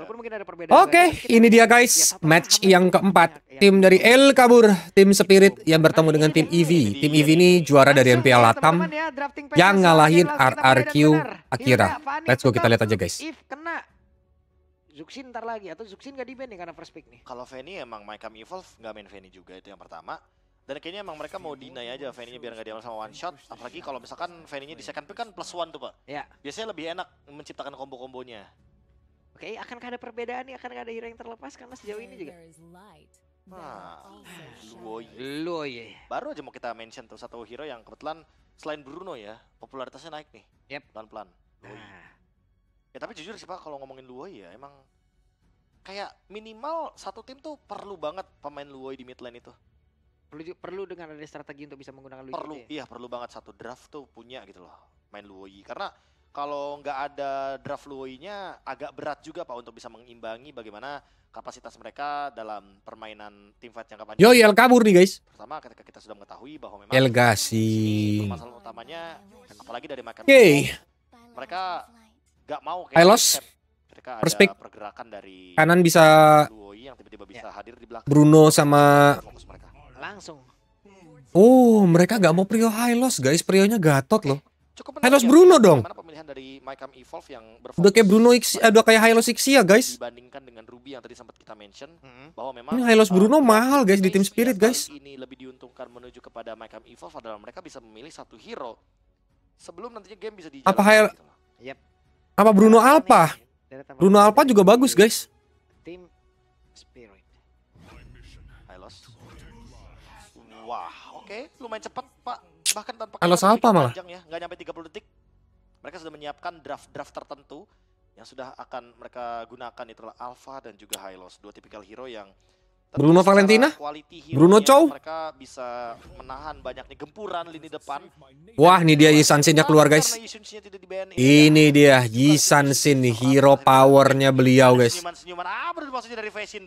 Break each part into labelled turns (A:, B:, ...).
A: Oke, okay, ini dia guys, ya, match yang keempat. Ya, ya. Tim dari El kabur, tim Spirit yang bertemu nah, dengan tim EV. Tim EV ini juara dari MPL Latam
B: yang ngalahin RRQ iya, Akira. Let's go kita lihat aja guys.
C: Zuxin ntar lagi atau Zuxin gak di ban nih karena first pick nih. Kalau Fanny emang My Cam Evolve nggak main Fanny juga itu yang pertama. Dan kayaknya emang mereka mau dinai aja Fanny-nya biar gak diambil sama one shot. Apalagi kalau misalkan Fanny-nya di second pick kan plus one tuh pak. Iya. Biasanya lebih enak menciptakan combo-kombonya.
B: Oke, okay, akan ada perbedaan nih? akan ada hero yang terlepas karena sejauh ini juga?
C: Nah, Luoye. ya. Baru aja mau kita mention tuh satu hero yang kebetulan selain Bruno ya, popularitasnya naik nih. Yep. Pelan-pelan. Nah. Ya tapi jujur sih Pak, kalau ngomongin Luoye ya emang kayak minimal satu tim tuh perlu banget pemain Luoy di mid lane itu. Perlu perlu dengan ada strategi untuk bisa menggunakan Luoy. Gitu ya? iya perlu banget satu draft tuh punya gitu loh main Luoy karena kalau nggak ada draft Luoy-nya agak berat juga Pak untuk bisa mengimbangi bagaimana kapasitas mereka dalam permainan tim fight jangka panjang. Yo, El kabur nih guys. Pertama ketika kita sudah mengetahui bahwa
A: memang El gasing.
C: Masalah utamanya apalagi dari Makan. Okay. Mereka nggak mau kayak I lost.
A: Mereka ada ada pergerakan dari kanan bisa yang tiba-tiba bisa yeah. hadir di belakang. Bruno sama langsung. Oh, mereka nggak mau Prio high loss guys. Prionya Gatot loh. Cukup menarik. Hylos ya, Bruno ya, dong. pemilihan
C: dari Mycam Evolve yang berfokus udah kayak
A: Bruno X, eh, udah kayak Hylos Ixia guys.
C: Dibandingkan dengan Ruby yang tadi sempat kita mention hmm. bahwa memang ini Hylos eh, Bruno uh, mahal guys di tim Spirit guys. Ini lebih diuntungkan menuju kepada Mycam Evolve adalah mereka bisa memilih satu hero sebelum nantinya game bisa dijalankan. Apa Hyl gitu Yep.
A: Apa Bruno Alpha? Bruno Alpha juga bagus guys.
C: Tim Spirit. Hylos. Wah, oke, okay. lumayan cepat, Pak bahkan tanpa kalau siapa malah ya nggak nyampe 30 detik mereka sudah menyiapkan draft-draft tertentu yang sudah akan mereka gunakan itulah Alpha dan juga Hylos dua tipikal hero yang
A: Bruno Valentina,
C: Bruno Chow. Mereka bisa menahan banyaknya gempuran lini depan.
A: Wah, ini dia Sinnya keluar guys. Ini iya. dia Yisansin hero powernya beliau guys. senyuman apa ah,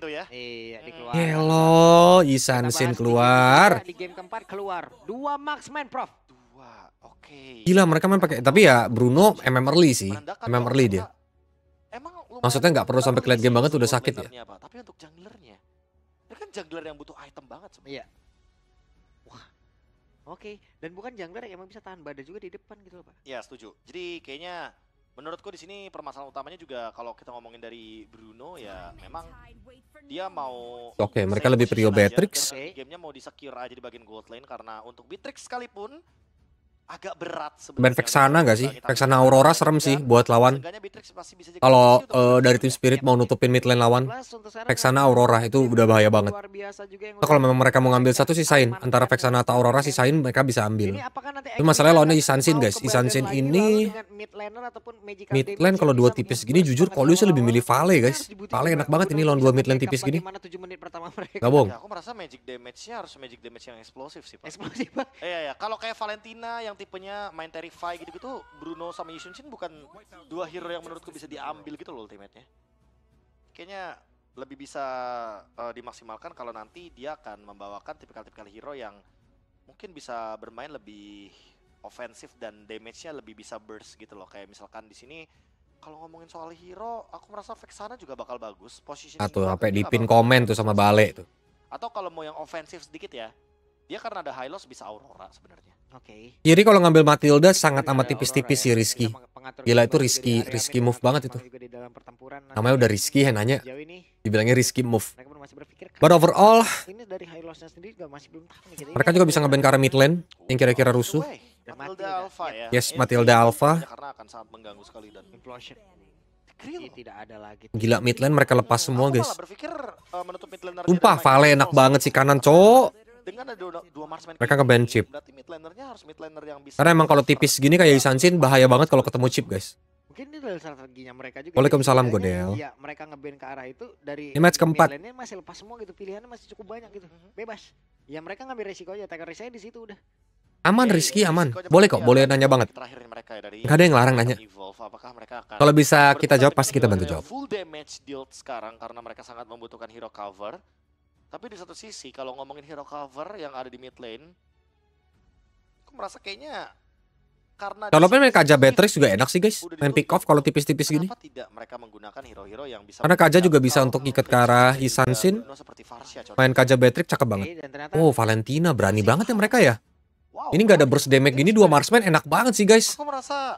B: ya. Iya, hmm.
A: Hello, Yisansin keluar.
B: Di keempat keluar. Dua marksman, Prof. Dua.
A: Oke. Gila mereka main pakai tapi ya Bruno MM early sih. MM early dia. Maksudnya nggak perlu sampai kelihatan game banget udah sakit ya. Tapi untuk junglernya
B: jungler yang butuh item banget sebenarnya. Iya. Wah. Oke, okay. dan bukan jungler yang emang bisa tahan badai juga
C: di depan gitu loh, Pak. Ya, setuju. Jadi kayaknya menurutku di sini permasalahan utamanya juga kalau kita ngomongin dari Bruno ya memang dia mau
A: Oke, okay, mereka lebih prio Beatrix.
C: Okay. Game-nya mau secure aja di bagian gold lane karena untuk Beatrix sekalipun agak berat
A: sebenarnya. Vexana gak sih? Vexana Aurora serem sih buat lawan. Kalau uh, dari tim Spirit mau nutupin mid lane lawan, Vexana kan. Aurora itu udah bahaya banget. So, kalau memang mereka mau ngambil satu sisain antara Vexana atau Aurora sisain mereka bisa ambil. Itu masalahnya lawannya Isansin guys. Isansin ini mid lane kalau dua tipis gini jujur Kolius lebih milih Vale guys. Vale enak banget ini lawan dua mid lane tipis gini. Gak bohong. Aku merasa
C: magic damage-nya harus magic damage yang eksplosif sih. Eksplosif. Iya ya, kalau kayak Valentina yang yang tipenya main Terrify gitu-gitu, Bruno sama Shin bukan dua hero yang menurutku bisa diambil gitu loh ultimate-nya. Kayaknya lebih bisa uh, dimaksimalkan kalau nanti dia akan membawakan tipikal-tipikal hero yang mungkin bisa bermain lebih ofensif dan damage-nya lebih bisa burst gitu loh. Kayak misalkan di sini kalau ngomongin soal hero, aku merasa Vexana juga bakal bagus. posisi Atau sampai dipin komen tuh
A: sama Bale tuh.
C: Atau kalau mau yang ofensif sedikit ya, dia karena ada high bisa Aurora sebenarnya.
A: Oke. Okay. Jadi kalau ngambil Matilda sangat iya, amat iya, tipis-tipis sih ya. Rizky. Iya, Gila itu Rizky, ya. Rizky move banget itu. Nah, Namanya udah Rizky, yang nanya. Dibilangnya Rizky move. But overall, mereka juga bisa ngeband ke arah mid lane yang kira-kira rusuh. Ya.
B: Matilda Alpha ya. Yes, Matilda Alpha.
A: Gila mid lane mereka lepas semua, guys. Eh, Umpah Vale enak banget sih kanan, cowok. Dengan ada dua, dua marksman mereka ke band gitu, chip. Berarti mid lanernya harus mid laner yang bisa. Karena emang kalau tipis gini kayak Isansin bahaya banget kalau ketemu chip, guys. Mungkin ini adalah strateginya mereka juga. Waalaikumsalam gitu, Godel. Iya,
B: mereka ngeband ke arah itu dari ini match keempat. Ini masih lepas semua gitu, pilihannya masih cukup banyak gitu. Mhm. Bebas. Ya mereka ngambil risiko aja, taker saya di situ udah. Aman ya, Rizky, iya, aman. Boleh kok, boleh ya. nanya
A: banget. Ya, Gak ada yang larang nanya. Kalau bisa kita jawab, pasti kita bantu jawab.
C: Full damage dealt sekarang karena mereka sangat membutuhkan hero cover. Tapi di satu sisi kalau ngomongin hero cover yang ada di mid lane, aku merasa kayaknya
A: karena kalau main Kaja Beatrix juga enak sih guys. Main pick off kalau tipis-tipis gini. tidak mereka menggunakan hero-hero yang bisa Karena Kaja juga bisa untuk ikat ke arah iya, Isansin. Main Kaja Beatrix cakep banget. Oh, Valentina berani banget ya mereka ya. Ini nggak ada burst damage gini iya, dua iya. marksman enak banget sih guys. Aku merasa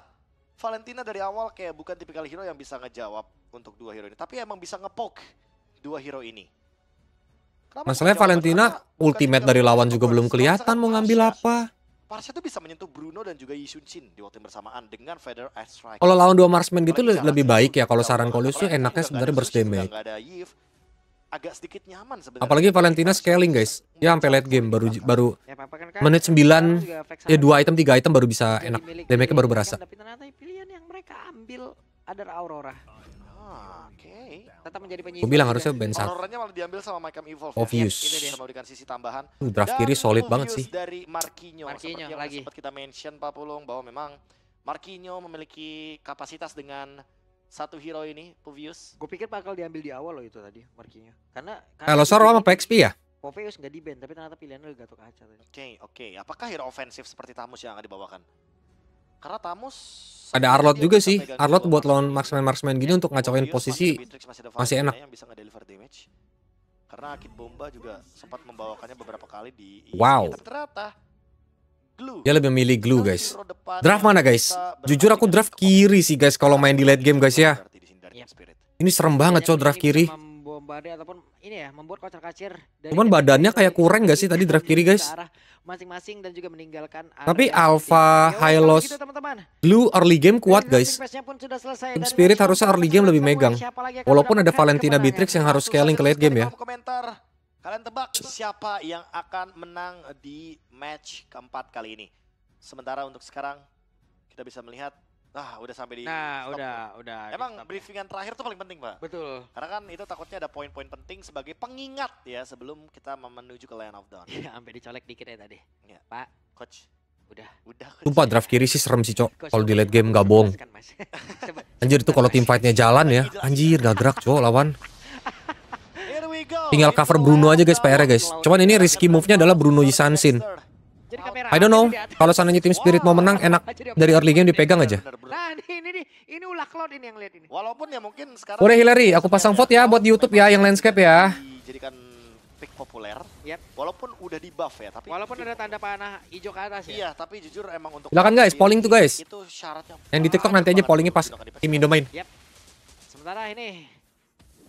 C: Valentina dari awal kayak bukan tipikal hero yang bisa ngejawab untuk dua hero ini, tapi emang bisa ngepok dua hero ini. Masalahnya Valentina
A: ultimate dari lawan juga belum kelihatan mau ngambil apa.
C: Parsha tuh bisa menyentuh Bruno dan juga Yi Shun di waktu yang bersamaan dengan Feather Ice Strike. Kalau lawan
A: dua marksman gitu lebih baik ya kalau saran Kolius tuh enaknya sebenarnya burst damage.
C: Agak sedikit nyaman sebenarnya. Apalagi
A: Valentina scaling guys. Ya sampai late game baru baru ya, kan kan menit 9 kan ya eh, dua item tiga item baru bisa enak. Damage-nya baru berasa. Tapi ternyata pilihan
B: yang mereka ambil ada Aurora. Ah, Okay.
A: Tetap menjadi penyidik. Gue bilang harusnya band satu. Honornya malah diambil sama Michael Evolve. Ya. Obvious. Ya. Ini dia memberikan sisi tambahan. Uh, draft Dan kiri solid banget sih. dari
C: Marquinho. Marquinho yang lagi. Sempat kita mention Pak Pulung bahwa memang Marquinho memiliki kapasitas dengan satu hero ini, Povius. Gue pikir bakal diambil di awal loh itu tadi Marquinho. Karena, karena Kalau Soro sama PXP ya? Povius nggak di band, tapi ternyata pilihannya udah gatok kaca tadi. Oke, okay, oke. Okay. Apakah hero ofensif seperti Tamus yang akan dibawakan? Karena Tamus ada Arlot juga sih. Arlot
A: buat lawan marksman marksman gini untuk ngacauin posisi masih enak.
C: Karena Akit Bomba juga sempat membawakannya beberapa
A: kali di e Wow. Ternyata Dia lebih milih glue guys. Draft mana guys? Jujur aku draft kiri sih guys kalau main di late game guys ya. Iya. Ini serem iya, banget cow draft kiri. Ya, Cuman badannya kayak kurang gak sih tadi draft kiri guys? masing-masing dan juga meninggalkan Tapi alpha, ya, Hylos gitu, blue early game kuat guys. Spirit harusnya early game lebih megang. Walaupun ada Valentina ya? Beatrix yang harus scaling ke late game ya.
C: Kalian tebak siapa yang akan menang di match keempat kali ini. Sementara untuk sekarang kita bisa melihat Ah, udah sampai di Nah, stop. udah, udah. Emang ya. briefingan terakhir tuh paling penting, Pak. Betul. Karena kan itu takutnya ada poin-poin penting sebagai pengingat ya sebelum kita menuju ke Land of Dawn. Iya, sampai dicolek dikit ya tadi. Ya. Pak, coach.
A: Udah. Udah. Coach. Sumpah draft kiri sih serem sih, Cok. Kalau di late game nggak bohong. Anjir itu kalau tim fight-nya jalan ya. Anjir, nggak gerak, Cok, lawan. Tinggal cover Bruno aja guys PR nya guys. Cuman ini risky move-nya adalah Bruno Yisansin. I don't know. Kalau sananya tim Spirit mau menang, enak dari early game dipegang aja. Nah, ini ini ini ulah Cloud ini yang lihat ini. Walaupun ya mungkin sekarang Udah Hillary, aku pasang vote ya buat di YouTube ya yang landscape ya. Jadikan
C: pick populer. Yep. Walaupun udah di buff ya, tapi walaupun ada tanda panah hijau ke atas ya. Iya, tapi jujur emang untuk Silakan guys, polling tuh guys. Itu syaratnya. Yang di TikTok
A: nanti aja pollingnya pas tim Indo main.
C: Yep. Sementara ini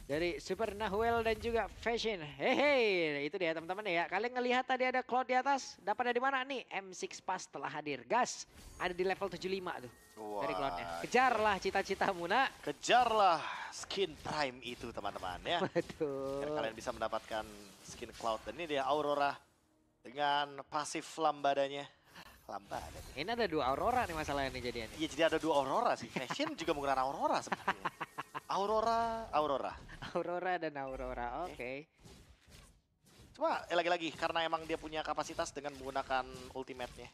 B: dari Super Nahuel dan juga Fashion. Hehe, itu dia teman-teman ya. Kalian ngelihat tadi ada Cloud di atas, Dapat dari mana nih? M6 Pass telah hadir. Gas, ada di level 75 tuh.
C: Wah, dari Cloudnya. Kejarlah
B: cita-citamu nak.
C: Kejarlah skin Prime itu teman-teman ya.
B: Betul. kalian
C: bisa mendapatkan skin Cloud. Dan ini dia Aurora dengan pasif lambadanya lambada. Ini ada dua aurora nih masalahnya jadinya. Iya, jadi ada dua aurora sih. Fashion juga menggunakan aurora sebenarnya. Aurora, Aurora.
B: Aurora dan Aurora.
C: Oke. Okay. Cuma lagi-lagi karena emang dia punya kapasitas dengan menggunakan ultimate-nya.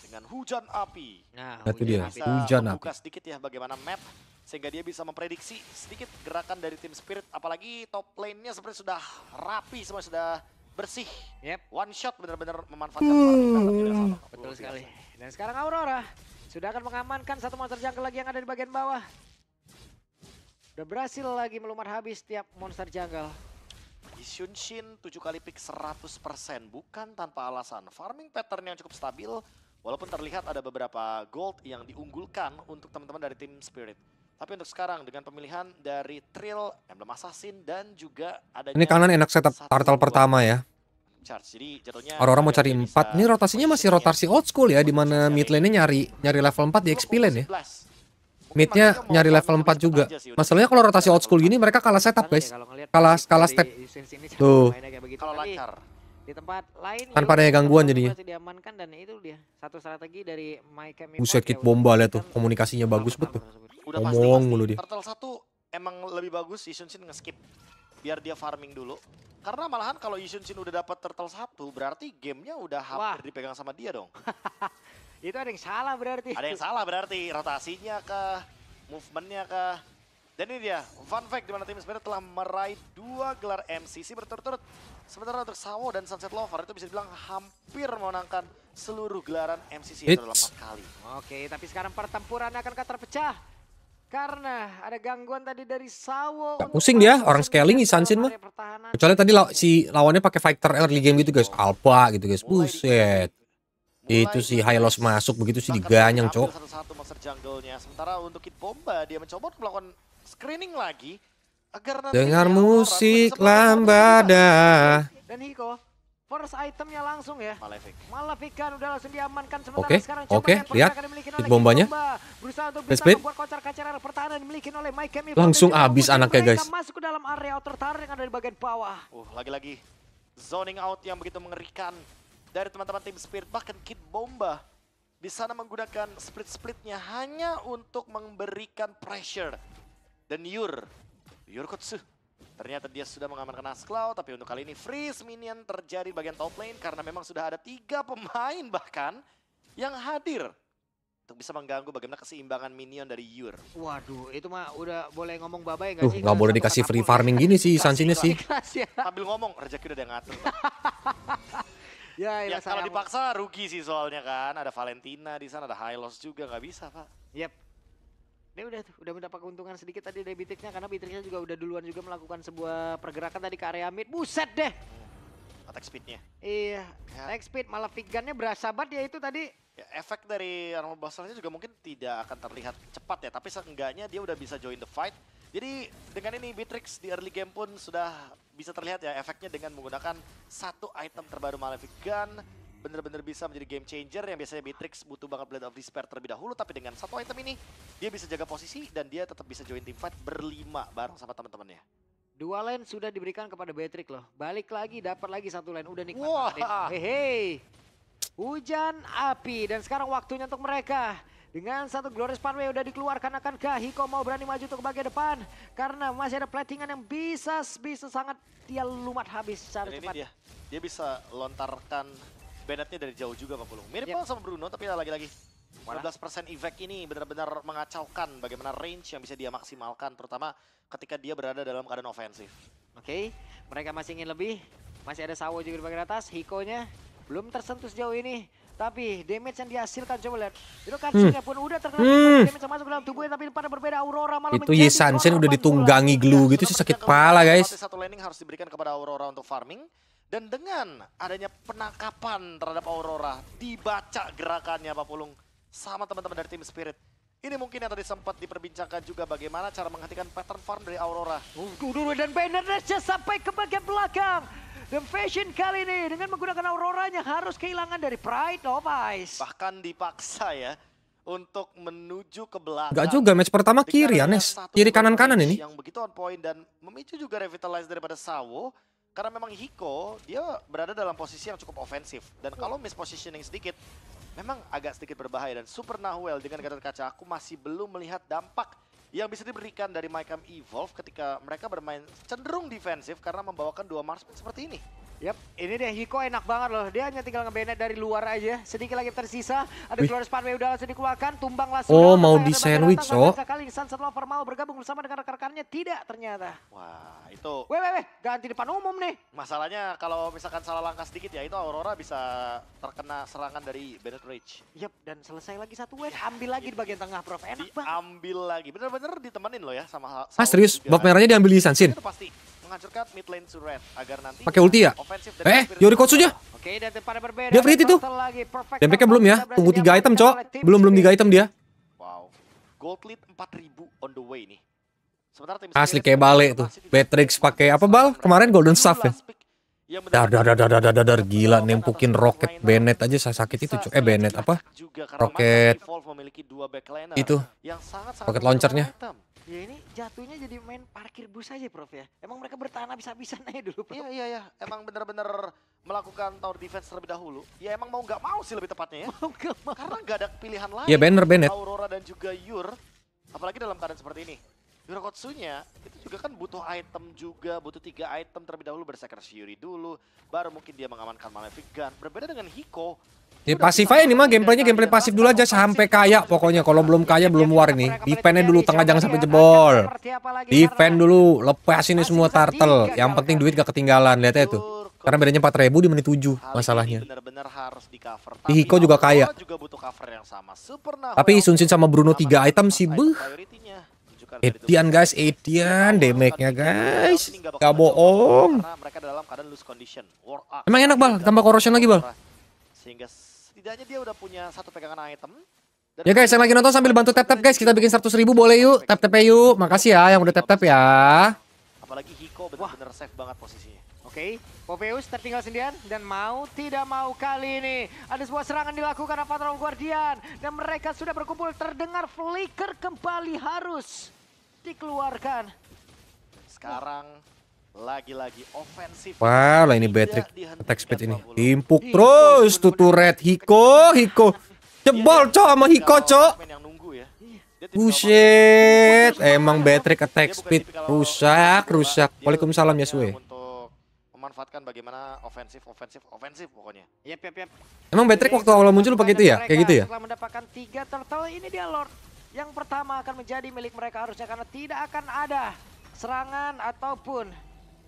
C: Dengan hujan api. Nah, itu dia. Bisa hujan api. sedikit ya bagaimana map sehingga dia bisa memprediksi sedikit gerakan dari tim Spirit apalagi top lane-nya seperti sudah rapi semua sudah bersih. Yep. One shot benar-benar memanfaatkan Hmm. Betul sekali. Dan sekarang Aurora
B: sudah akan mengamankan satu monster jungle lagi yang ada di bagian bawah. Udah berhasil lagi melumat habis tiap monster jungle.
C: Yisun Shin 7 kali pick 100% bukan tanpa alasan. Farming pattern yang cukup stabil walaupun terlihat ada beberapa gold yang diunggulkan untuk teman-teman dari tim Spirit. Tapi untuk sekarang dengan pemilihan dari Trill, Emblem Assassin dan juga ada Ini kanan
A: enak setup turtle pertama ya. orang-orang mau cari 4. Ini rotasinya masih rotasi old school ya di mana mid lane-nya nyari nyari level 4 di XP lane ya midnya nyari level 4 juga masalahnya kalau rotasi old school gini mereka kalah setup guys kalah kalah step tuh
C: di
B: tempat
A: lain tanpa ya, ada gangguan jadinya diamankan dan itu dia satu strategi dari Mike Buset kit bomba lah tuh kan komunikasinya bagus betul ngomong dulu dia turtle satu
C: emang lebih bagus Shin nge-skip biar dia farming dulu karena malahan kalau Shin udah dapat turtle satu berarti gamenya udah hampir dipegang sama dia dong Itu ada yang salah berarti. Ada yang salah berarti rotasinya kah, movementnya kah. Dan ini dia, fun fact di tim sebenarnya telah meraih dua gelar MCC berturut-turut. Sementara untuk Sawo dan Sunset Lover itu bisa dibilang hampir memenangkan seluruh gelaran MCC itu dalam empat kali. Oke, tapi sekarang pertempuran akan kata terpecah.
B: Karena ada gangguan tadi dari
A: Sawo. Gak pusing dia, orang scaling Sunset mah. Kecuali tadi si lawannya pakai fighter early game gitu guys. Alpha gitu guys, buset. Itu si Hylos masuk begitu sih diganyang, Cok. Satu-satu monster jungle-nya. Sementara untuk kit Bomba dia mencoba untuk melakukan screening lagi agar dengar musik lambada. Dan Hiko
B: first itemnya langsung ya. Malefic. Malefic kan udah langsung diamankan
A: sementara okay. sekarang Oke, okay. lihat kit bombanya. Berusaha untuk bisa membuat kocar kacir pertahanan dimiliki oleh Mike Kemi. Langsung habis anaknya guys.
B: Masuk ke dalam area tower yang ada di bagian bawah.
C: Uh, lagi-lagi zoning out yang begitu mengerikan dari teman-teman tim Spirit bahkan Kid Bomba di sana menggunakan split-splitnya hanya untuk memberikan pressure. Dan Yur, Yur Kotsu. Ternyata dia sudah mengamankan Asclaw, tapi untuk kali ini freeze minion terjadi di bagian top lane karena memang sudah ada tiga pemain bahkan yang hadir untuk bisa mengganggu bagaimana keseimbangan minion dari Yur. Waduh, itu mah udah boleh ngomong babay enggak nggak sih? Nggak boleh dikasih free
A: farming gini sih, sansinya sih.
C: Sambil ngomong, rezeki udah ada yang ngatur. Ya, ya, ya kalau dipaksa rugi sih soalnya kan. Ada Valentina di sana, ada Hylos juga nggak bisa pak. Yep.
B: Ini udah tuh, udah mendapat keuntungan sedikit tadi dari Bitrixnya karena Bitrixnya juga udah duluan juga melakukan sebuah pergerakan tadi ke area mid. Buset deh. Hmm. Attack speednya. Iya. Ya. Attack speed malah figannya berasa banget ya itu tadi.
C: Ya, efek dari armor busternya juga mungkin tidak akan terlihat cepat ya, tapi seenggaknya dia udah bisa join the fight jadi dengan ini Beatrix di early game pun sudah bisa terlihat ya efeknya dengan menggunakan satu item terbaru Malefic Gun bener-bener bisa menjadi game changer yang biasanya Beatrix butuh banget Blade of Despair terlebih dahulu tapi dengan satu item ini dia bisa jaga posisi dan dia tetap bisa join team fight berlima bareng sama teman-temannya.
B: Dua lane sudah diberikan kepada Beatrix loh. Balik lagi dapat lagi satu lane udah nikmat. Wow. Hehe. Hujan api dan sekarang waktunya untuk mereka dengan satu Glorious Pathway udah dikeluarkan akankah Hiko mau berani maju untuk ke bagian depan? Karena masih ada platingan yang bisa bisa sangat dia lumat habis secara Dan cepat. Ini dia,
C: dia bisa lontarkan Bennettnya dari jauh juga Pak Pulung. Mirip yep. sama Bruno tapi lagi-lagi 15% effect ini benar-benar mengacaukan bagaimana range yang bisa dia maksimalkan terutama ketika dia berada dalam keadaan ofensif. Oke, okay. mereka masih ingin lebih. Masih ada Sawo juga di bagian atas,
B: Hikonya belum tersentuh sejauh ini. Tapi damage yang dihasilkan coba lihat. Itu kan hmm.
A: pun udah terkena hmm. damage sama masuk dalam tubuhnya tapi pada berbeda Aurora malah Itu Yisansen udah ditunggangi glue gitu sih sakit kepala guys. Satu landing harus diberikan kepada Aurora untuk
C: farming dan dengan adanya penangkapan terhadap Aurora dibaca gerakannya Pak Pulung sama teman-teman dari tim Spirit ini mungkin yang tadi sempat diperbincangkan juga bagaimana cara menghentikan pattern farm dari Aurora. Dulu dan Banner Raja sampai ke bagian belakang. The Fashion kali ini dengan
B: menggunakan Auroranya harus kehilangan dari Pride of Ice. Bahkan
A: dipaksa ya untuk menuju ke belakang. Gak juga match pertama kiri Anes. Kiri kanan kanan ini. Yang begitu
C: on point dan memicu juga revitalize daripada Sawo karena memang Hiko dia berada dalam posisi yang cukup ofensif dan kalau positioning sedikit memang agak sedikit berbahaya dan Super Nahuel dengan gatot kaca aku masih belum melihat dampak yang bisa diberikan dari Mycam Evolve ketika mereka bermain cenderung defensif karena membawakan dua marksman seperti ini.
B: Yap, ini dia Hiko enak banget loh. Dia hanya tinggal ngebenet dari luar aja. Sedikit lagi tersisa. Ada Glorious span udah langsung dikeluarkan. Tumbang langsung. Oh, mau di sandwich, so. Sekali Sunset Lover mau bergabung bersama dengan rekan-rekannya. Tidak ternyata. Wah, itu. Weh, weh, weh. Ganti depan umum nih.
C: Masalahnya kalau misalkan salah langkah sedikit ya itu Aurora bisa terkena serangan dari Bennett Rage. Yap, dan selesai lagi satu wave. Iya, Ambil lagi di bagian tengah, Prof. Enak banget. Ambil lagi. Bener-bener ditemenin loh ya sama... Ah, serius? Bab merahnya diambil di Sansin? pasti menghancurkan mid lane Suret agar nanti pakai ulti ya. Eh, Yorikotsu aja. Oke, dan tempatnya berbeda. Dia free itu. Damage-nya belum ya. Tunggu 3 item, Cok.
A: Belum belum 3 item dia.
C: Wow. Gold lead 4000 on the way nih. Sementara tim
A: Asli kayak balik tuh. Patrick pakai apa bal? Kemarin Golden Staff ya. Dar dar dar dar dar dar gila nempukin roket Bennett aja saya sakit itu cuy. Eh Bennett apa? Roket itu roket launchernya. Ya ini
B: jatuhnya jadi main parkir bus aja Prof ya. Emang mereka bertahan habis-habisan aja dulu Prof. Iya iya iya. Emang bener-bener melakukan
A: tower defense terlebih dahulu. Ya emang mau gak mau sih lebih tepatnya ya. Mau gak mau. Karena gak ada pilihan iya, lain. ya banner benar
C: Aurora dan juga Yur. Apalagi dalam keadaan seperti ini. Hirokotsunya itu juga kan butuh item juga, butuh tiga item terlebih dahulu bersaker Shiori dulu, baru mungkin dia mengamankan Malefic Gun. Berbeda dengan Hiko.
A: Ya pasif aja ini mah gameplaynya gameplay pasif dulu aja sampai kaya pokoknya kalau belum kaya belum war ini defendnya dulu tengah jangan sampai jebol defend dulu lepas ini semua turtle yang penting kan? duit gak ketinggalan lihat itu ya karena bedanya 4000 di menit 7 masalahnya. di Hiko juga kaya. Tapi Sunsin sama Bruno 3 item sih beuh. Edian guys, Edian damage-nya guys. Gak bohong. Emang enak bal, tambah corrosion lagi bal.
C: Sehingga setidaknya dia udah punya
A: satu pegangan item. ya guys, yang lagi nonton sambil bantu tap-tap guys, kita bikin 100 ribu boleh yuk, tap-tap yuk. Makasih ya yang udah tap-tap ya.
C: Apalagi Hiko benar-benar safe banget posisinya.
B: Oke, okay. Popeus tertinggal sendirian dan mau tidak mau kali ini ada sebuah serangan dilakukan Avatar Guardian dan mereka sudah berkumpul terdengar flicker kembali harus dikeluarkan. Sekarang
C: lagi-lagi
A: ofensif. Wah, lah ini Patrick attack speed ini. Timpuk terus tutu red Hiko, Hiko. Jebol cok sama iya, Hiko cok. Ya. Buset, emang Patrick attack speed rusak, rusak. Waalaikumsalam ya Sue. memanfaatkan
C: bagaimana ofensif, ofensif, ofensif pokoknya. Yep,
A: yep, yep. Emang Patrick iya, waktu awal iya, muncul pakai itu ya? Kayak gitu ya? Setelah mendapatkan tiga turtle ini dia Lord yang pertama akan
B: menjadi milik mereka harusnya karena tidak akan ada serangan ataupun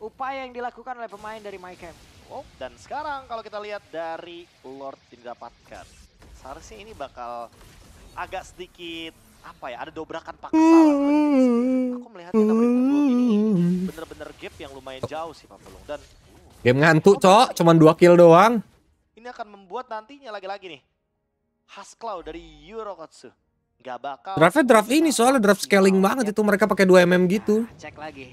B: upaya yang dilakukan oleh pemain dari MyCamp.
C: Oh, dan sekarang kalau kita lihat dari Lord didapatkan, seharusnya ini bakal agak sedikit apa ya, ada dobrakan paksa
A: Aku melihat kita ini
C: bener-bener gap yang lumayan jauh sih Pak Pelung. Dan uh,
A: Game ngantuk, Cok. Oh, Cuman dua kill doang.
C: Ini akan membuat nantinya lagi-lagi nih. Hasklau dari Eurokatsu. Gak bakal. Draftnya draft
A: ini soalnya draft scaling banget ya. itu mereka pakai 2 mm gitu. Nah,
C: cek lagi.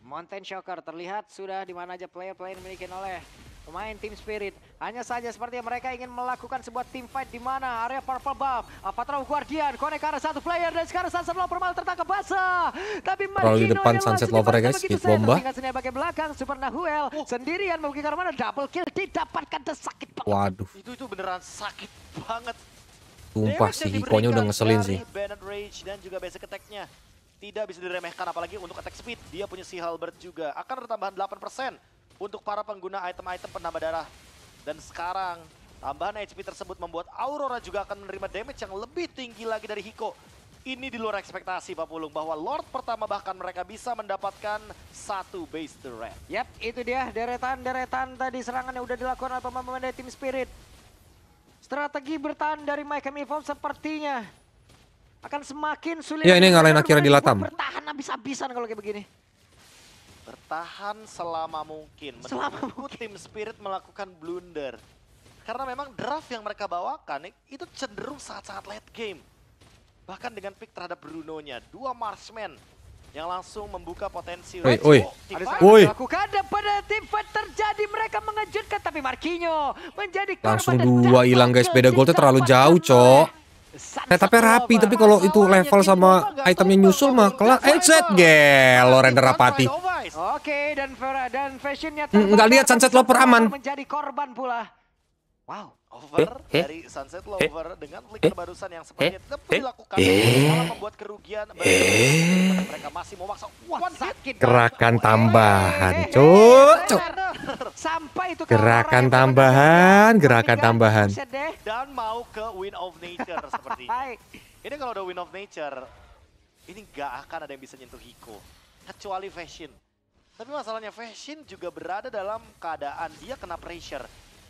B: Mountain Shocker terlihat sudah di mana aja player-player dimiliki oleh pemain tim Spirit. Hanya saja sepertinya mereka ingin melakukan sebuah team fight di mana area Purple Buff. Patrol Guardian konek ke arah satu player dan sekarang Sunset Lover malah tertangkap basah. Tapi Markino di depan Sunset
A: Lover guys, hit bomba. Tinggal bagian belakang Super Nahuel oh.
B: sendirian karena mana double kill didapatkan
C: sakit banget. Waduh. Itu itu beneran sakit banget.
A: Sumpah sih Hikonya udah ngeselin sih.
C: Rage dan juga basic attack Tidak bisa diremehkan apalagi untuk attack speed. Dia punya si halbert juga. Akan ada tambahan 8% untuk para pengguna item-item penambah darah. Dan sekarang tambahan HP tersebut membuat Aurora juga akan menerima damage yang lebih tinggi lagi dari Hiko. Ini di luar ekspektasi Pak Pulung bahwa Lord pertama bahkan mereka bisa mendapatkan satu base turret.
B: Yap, itu dia deretan-deretan tadi serangan yang udah dilakukan oleh pemain-pemain dari tim Spirit. Strategi bertahan dari Mike Milford sepertinya akan semakin sulit. Ya ini ngalahin akhirnya di Latam. Bertahan habis-habisan kalau kayak begini.
C: Bertahan selama mungkin. Selama mungkin. Tim Spirit melakukan blunder. Karena memang draft yang mereka bawakan itu cenderung sangat-sangat late game. Bahkan dengan pick terhadap Bruno-nya. Dua Marshman yang langsung membuka potensi Oi, oi. Oi. pada tim fight terjadi mereka mengejutkan
A: tapi Marquinho menjadi langsung dua hilang guys beda golnya terlalu jauh cok Nah, tapi rapi, tapi kalau itu level sama itemnya nyusul mah kelak headset eh, gel render rapati. Oke, dan vera dan fashionnya hmm, nggak lihat sunset loper aman. Menjadi korban pula.
C: Wow, eh, over eh, dari Sunset eh, Lover eh, dengan flicker eh, barusan yang sepertinya tetap eh, dilakukan eh, eh,
A: malah membuat kerugian eh, mereka masih mau maksa. Wah, sakit. Gerakan tambahan, cuk, cuk.
B: Sampai itu
A: gerakan tambahan, gerakan tambahan.
C: Dan mau ke Win of Nature seperti Ini kalau udah Win of Nature, ini gak akan ada yang bisa nyentuh Hiko. Kecuali Fashion. Tapi masalahnya Fashion juga berada dalam keadaan dia kena pressure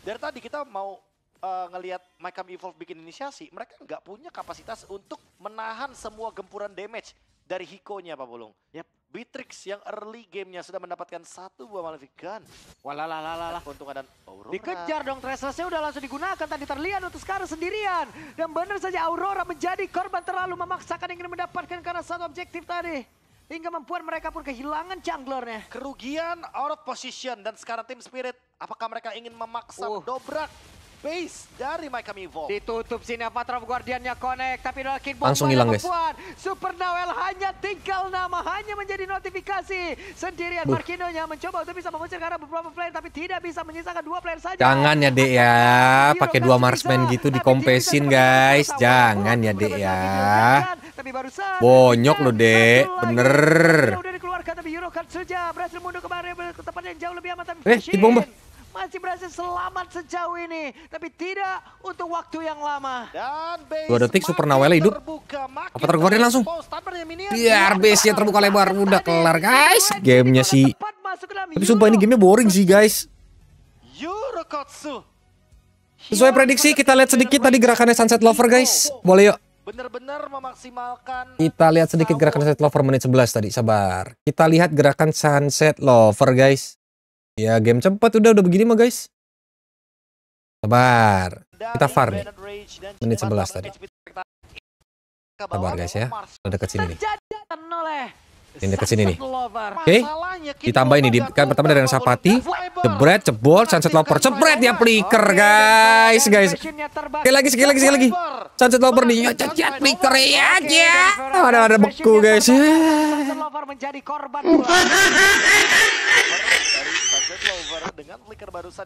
C: dari tadi kita mau uh, ngelihat Mycam Evolve bikin inisiasi, mereka nggak punya kapasitas untuk menahan semua gempuran damage dari Hikonya Pak Bulung. Yep. Bitrix yang early gamenya sudah mendapatkan satu buah Malefic Gun. Walalalalala. Keuntungan dan Aurora. Dikejar dong, Threshold-nya udah langsung digunakan. Tadi terlihat untuk sekarang sendirian. Dan benar saja Aurora menjadi
B: korban terlalu memaksakan ingin mendapatkan karena satu objektif tadi. Hingga membuat mereka pun kehilangan
C: jungler-nya. Kerugian out of position dan sekarang tim Spirit Apakah mereka ingin memaksa uh. dobrak base dari My Mivo? Evolve. Ditutup sini Avatar Guardiannya connect tapi
B: Rocket langsung hilang guys. Super Noel hanya tinggal nama
A: hanya menjadi notifikasi. Sendirian Markinonya mencoba untuk bisa mengusir karena beberapa player tapi tidak bisa menyisakan dua player saja. Jangan ya Dek ya, pakai dua marksman gitu dikompesin guys. Jangan ya Dek ya. Bonyok lo Dek, bener. Eh, bomba masih berhasil selamat sejauh ini. Tapi tidak untuk waktu yang lama. Dan base Dua detik Super hidup. Apa tergodain langsung? Biar base-nya terbuka lebar. Udah kelar guys. Game-nya sih. Tapi sumpah ini gamenya boring sih guys. Sesuai prediksi kita lihat sedikit tadi gerakannya Sunset Lover guys. Boleh yuk Bener-bener memaksimalkan kita lihat sedikit gerakan sunset lover menit 11 tadi sabar kita lihat gerakan sunset lover guys Ya game cepat udah udah begini mah guys. Sabar. Kita far nih. Menit 11 tadi. Sabar guys ya. Udah dekat sini nih. Ini dekat sini nih. Oke. Okay. Ditambah ini di kan pertama dari Sapati. Jebret, jebol, sunset loper. Jebret ya flicker guys, guys. Sekali lagi, sekali lagi, sekali lagi. Sunset loper nih. Cet ya, flicker ya Ya. Ada ada beku guys. Sunset Lover menjadi korban.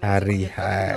A: Hari hari